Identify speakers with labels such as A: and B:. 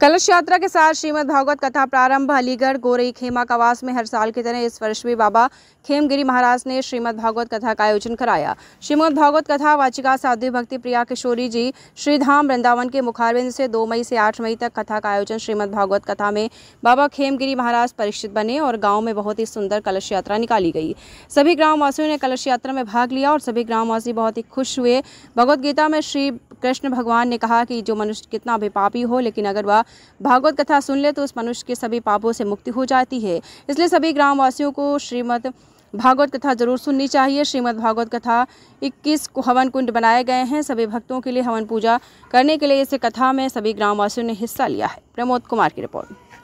A: कलश यात्रा के साथ श्रीमद् भागवत कथा प्रारंभ अलीगढ़ गोरई खेमा कवास में हर साल की तरह इस वर्ष भी बाबा खेमगिरी महाराज ने श्रीमद् भागवत कथा का आयोजन कराया श्रीमद् भागवत कथा वाचिका साध्वी भक्ति प्रिया किशोरी जी श्रीधाम वृंदावन के मुखारविंद से 2 मई से 8 मई तक कथा का आयोजन श्रीमद् भागवत कथा में बाबा खेमगिरी महाराज परीक्षित बने और गाँव में बहुत ही सुंदर कलश यात्रा निकाली गई सभी ग्रामवासियों ने कलश यात्रा में भाग लिया और सभी ग्रामवासी बहुत ही खुश हुए भगवदगीता में श्री कृष्ण भगवान ने कहा कि जो मनुष्य कितना भी पापी हो लेकिन अगर वह भागवत कथा सुन ले तो उस मनुष्य के सभी पापों से मुक्ति हो जाती है इसलिए सभी ग्रामवासियों को श्रीमद भागवत कथा जरूर सुननी चाहिए श्रीमद् भागवत कथा 21 हवन कुंड बनाए गए हैं सभी भक्तों के लिए हवन पूजा करने के लिए इस कथा में सभी ग्रामवासियों ने हिस्सा लिया है प्रमोद कुमार की रिपोर्ट